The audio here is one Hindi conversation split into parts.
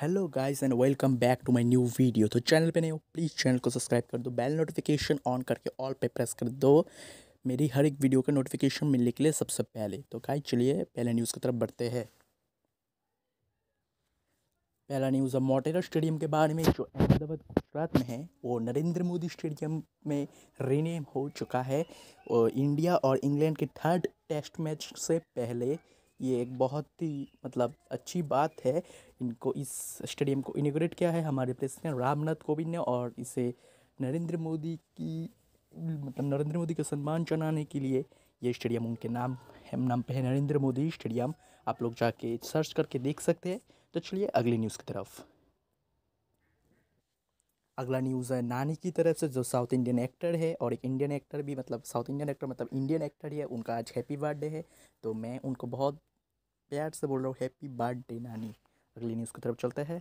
hello guys and welcome back to my new video तो चैनल पे नहीं हो प्लीज़ चैनल को सब्सक्राइब कर दो बेल नोटिफिकेशन ऑन करके ऑल पे प्रेस कर दो मेरी हर एक वीडियो का नोटिफिकेशन मिलने के लिए सबसे पहले तो गाइस चलिए पहले न्यूज़ की तरफ बढ़ते हैं पहला न्यूज़ अब मोटेरा स्टेडियम के बारे में जो अहमदाबाद गुजरात में है वो नरेंद्र मोदी स्टेडियम में रीनेम हो चुका है और इंडिया और इंग्लैंड के थर्ड टेस्ट मैच से पहले ये एक बहुत ही मतलब अच्छी बात है इनको इस स्टेडियम को इनिग्रेट किया है हमारे प्रेसिडेंट रामनाथ कोविंद ने और इसे नरेंद्र मोदी की मतलब नरेंद्र मोदी का सम्मान जनाने के लिए ये स्टेडियम उनके नाम हम नाम पे है नरेंद्र मोदी स्टेडियम आप लोग जाके सर्च करके देख सकते हैं तो चलिए अगली न्यूज़ की तरफ अगला न्यूज़ है नानी की तरफ से जो साउथ इंडियन एक्टर है और एक इंडियन एक्टर भी मतलब साउथ इंडियन एक्टर मतलब इंडियन एक्टर ही है उनका आज हैप्पी बर्थडे है तो मैं उनको बहुत प्यार से बोल रहा हूँ हैप्पी बर्थडे नानी अगली न्यूज़ की तरफ चलते हैं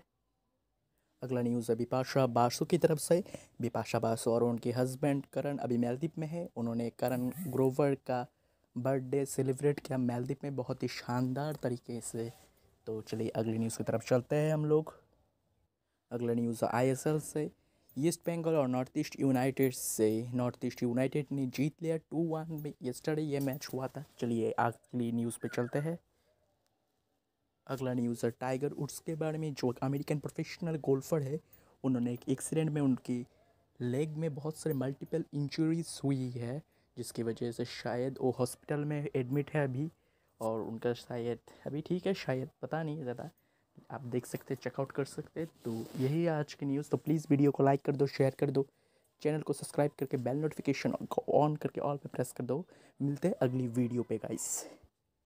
अगला न्यूज़ है बिपाशा बासु की तरफ से बिपाशा बासु और उनके हस्बैंड करण अभी मालदीप में है उन्होंने करण ग्रोवर का बर्थडे सेलिब्रेट किया मालदीप में बहुत ही शानदार तरीके से तो चलिए अगली न्यूज़ की तरफ चलते हैं हम लोग अगला न्यूज़ आई एस एल से ईस्ट बंगाल और नॉर्थ ईस्ट यूनाइटेड से नॉर्थ ईस्ट यूनाइटेड ने जीत लिया टू वन में यस्टरडे ये मैच हुआ था चलिए अगली न्यूज़ पे चलते हैं अगला न्यूज़ है टाइगर उड्स के बारे में जो अमेरिकन प्रोफेशनल गोल्फर है उन्होंने एक एक्सीडेंट में उनकी लेग में बहुत सारे मल्टीपल इंजरीज हुई है जिसकी वजह से शायद वो हॉस्पिटल में एडमिट है अभी और उनका शायद अभी ठीक है शायद पता नहीं ज़्यादा आप देख सकते चेकआउट कर सकते तो यही आज की न्यूज़ तो प्लीज़ वीडियो को लाइक कर दो शेयर कर दो चैनल को सब्सक्राइब करके बेल नोटिफिकेशन ऑन करके ऑल पे प्रेस कर दो मिलते हैं अगली वीडियो पे गाइस